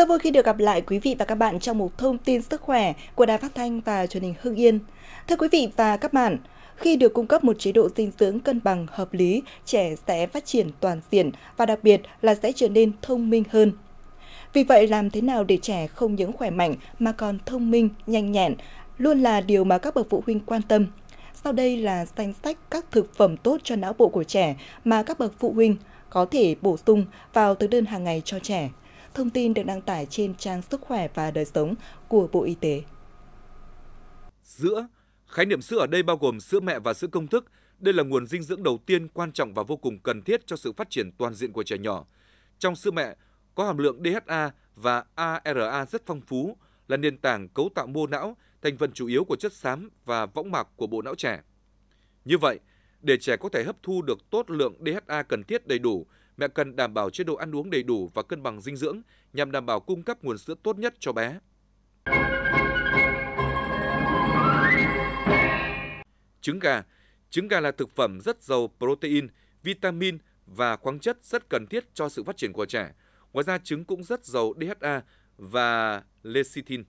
Rất vui khi được gặp lại quý vị và các bạn trong một thông tin sức khỏe của Đài Phát Thanh và truyền hình Hưng Yên. Thưa quý vị và các bạn, khi được cung cấp một chế độ dinh dưỡng cân bằng hợp lý, trẻ sẽ phát triển toàn diện và đặc biệt là sẽ trở nên thông minh hơn. Vì vậy, làm thế nào để trẻ không những khỏe mạnh mà còn thông minh, nhanh nhẹn luôn là điều mà các bậc phụ huynh quan tâm. Sau đây là danh sách các thực phẩm tốt cho não bộ của trẻ mà các bậc phụ huynh có thể bổ sung vào thực đơn hàng ngày cho trẻ Thông tin được đăng tải trên trang Sức khỏe và đời sống của Bộ Y tế. Sữa Khái niệm sữa ở đây bao gồm sữa mẹ và sữa công thức. Đây là nguồn dinh dưỡng đầu tiên quan trọng và vô cùng cần thiết cho sự phát triển toàn diện của trẻ nhỏ. Trong sữa mẹ có hàm lượng DHA và ARA rất phong phú, là nền tảng cấu tạo mô não, thành phần chủ yếu của chất xám và võng mạc của bộ não trẻ. Như vậy, để trẻ có thể hấp thu được tốt lượng DHA cần thiết đầy đủ mẹ cần đảm bảo chế độ ăn uống đầy đủ và cân bằng dinh dưỡng nhằm đảm bảo cung cấp nguồn sữa tốt nhất cho bé. Trứng gà Trứng gà là thực phẩm rất giàu protein, vitamin và khoáng chất rất cần thiết cho sự phát triển của trẻ. Ngoài ra trứng cũng rất giàu DHA và lecithin.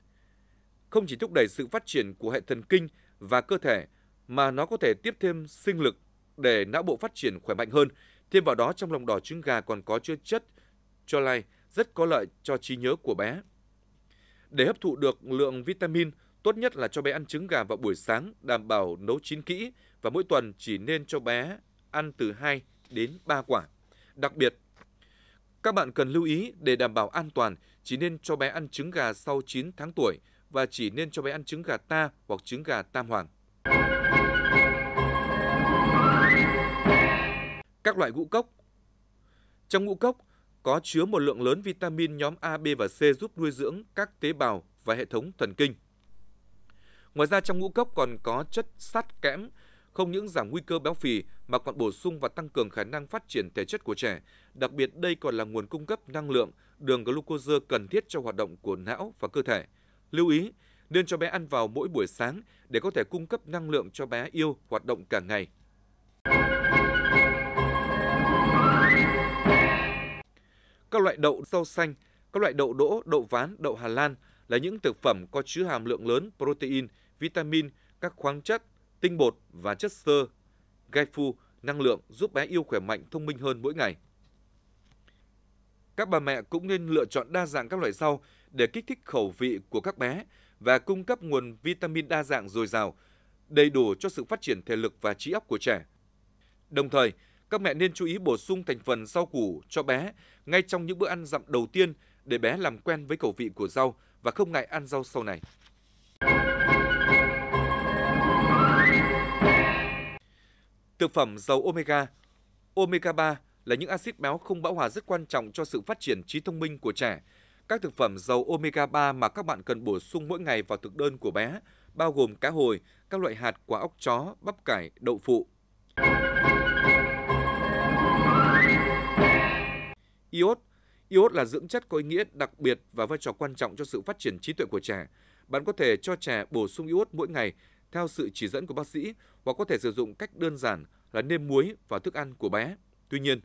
Không chỉ thúc đẩy sự phát triển của hệ thần kinh và cơ thể mà nó có thể tiếp thêm sinh lực để não bộ phát triển khỏe mạnh hơn, Thêm vào đó trong lòng đỏ trứng gà còn có chứa chất cho lai rất có lợi cho trí nhớ của bé. Để hấp thụ được lượng vitamin, tốt nhất là cho bé ăn trứng gà vào buổi sáng, đảm bảo nấu chín kỹ và mỗi tuần chỉ nên cho bé ăn từ 2 đến 3 quả. Đặc biệt, các bạn cần lưu ý để đảm bảo an toàn, chỉ nên cho bé ăn trứng gà sau 9 tháng tuổi và chỉ nên cho bé ăn trứng gà ta hoặc trứng gà tam hoàng. các loại ngũ cốc. Trong ngũ cốc có chứa một lượng lớn vitamin nhóm A, B và C giúp nuôi dưỡng các tế bào và hệ thống thần kinh. Ngoài ra trong ngũ cốc còn có chất sắt kẽm, không những giảm nguy cơ béo phì mà còn bổ sung và tăng cường khả năng phát triển thể chất của trẻ. Đặc biệt đây còn là nguồn cung cấp năng lượng, đường glucose cần thiết cho hoạt động của não và cơ thể. Lưu ý, nên cho bé ăn vào mỗi buổi sáng để có thể cung cấp năng lượng cho bé yêu hoạt động cả ngày Các loại đậu rau xanh, các loại đậu đỗ, đậu ván, đậu Hà Lan là những thực phẩm có chứa hàm lượng lớn protein, vitamin, các khoáng chất, tinh bột và chất xơ, gai phu, năng lượng giúp bé yêu khỏe mạnh, thông minh hơn mỗi ngày. Các bà mẹ cũng nên lựa chọn đa dạng các loại rau để kích thích khẩu vị của các bé và cung cấp nguồn vitamin đa dạng dồi dào, đầy đủ cho sự phát triển thể lực và trí óc của trẻ. Đồng thời, các mẹ nên chú ý bổ sung thành phần rau củ cho bé ngay trong những bữa ăn dặm đầu tiên để bé làm quen với khẩu vị của rau và không ngại ăn rau sau này. Thực phẩm giàu omega. Omega 3 là những axit béo không bão hòa rất quan trọng cho sự phát triển trí thông minh của trẻ. Các thực phẩm giàu omega 3 mà các bạn cần bổ sung mỗi ngày vào thực đơn của bé bao gồm cá hồi, các loại hạt quả óc chó, bắp cải, đậu phụ. iốt. Iốt là dưỡng chất có ý nghĩa đặc biệt và vai trò quan trọng cho sự phát triển trí tuệ của trẻ. Bạn có thể cho trẻ bổ sung iốt mỗi ngày theo sự chỉ dẫn của bác sĩ hoặc có thể sử dụng cách đơn giản là nêm muối vào thức ăn của bé. Tuy nhiên,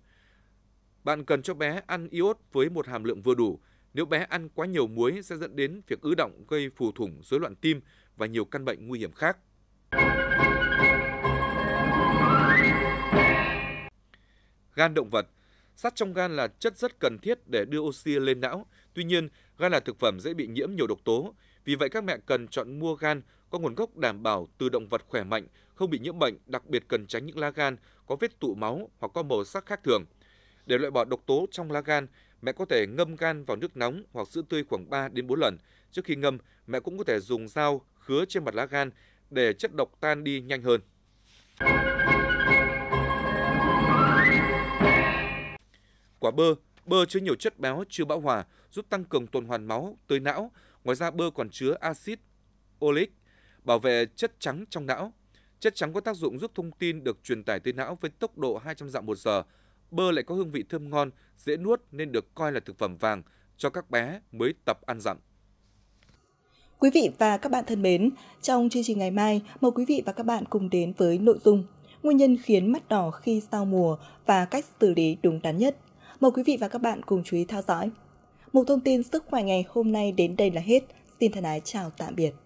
bạn cần cho bé ăn iốt với một hàm lượng vừa đủ. Nếu bé ăn quá nhiều muối sẽ dẫn đến việc ứ động gây phù thủng, rối loạn tim và nhiều căn bệnh nguy hiểm khác. Gan động vật Sắt trong gan là chất rất cần thiết để đưa oxy lên não. Tuy nhiên, gan là thực phẩm dễ bị nhiễm nhiều độc tố. Vì vậy các mẹ cần chọn mua gan có nguồn gốc đảm bảo từ động vật khỏe mạnh, không bị nhiễm bệnh, đặc biệt cần tránh những lá gan có vết tụ máu hoặc có màu sắc khác thường. Để loại bỏ độc tố trong lá gan, mẹ có thể ngâm gan vào nước nóng hoặc sữa tươi khoảng 3 đến 4 lần. Trước khi ngâm, mẹ cũng có thể dùng dao khứa trên mặt lá gan để chất độc tan đi nhanh hơn. quả bơ, bơ chứa nhiều chất béo chưa bão hòa, giúp tăng cường tuần hoàn máu tới não. Ngoài ra bơ còn chứa axit oleic, bảo vệ chất trắng trong não. Chất trắng có tác dụng giúp thông tin được truyền tải tới não với tốc độ 200 dặm một giờ. Bơ lại có hương vị thơm ngon, dễ nuốt nên được coi là thực phẩm vàng cho các bé mới tập ăn dặm. Quý vị và các bạn thân mến, trong chương trình ngày mai, mời quý vị và các bạn cùng đến với nội dung nguyên nhân khiến mắt đỏ khi sao mùa và cách xử lý đúng đắn nhất. Mời quý vị và các bạn cùng chú ý theo dõi. Một thông tin sức khỏe ngày hôm nay đến đây là hết. Xin thân ái chào tạm biệt.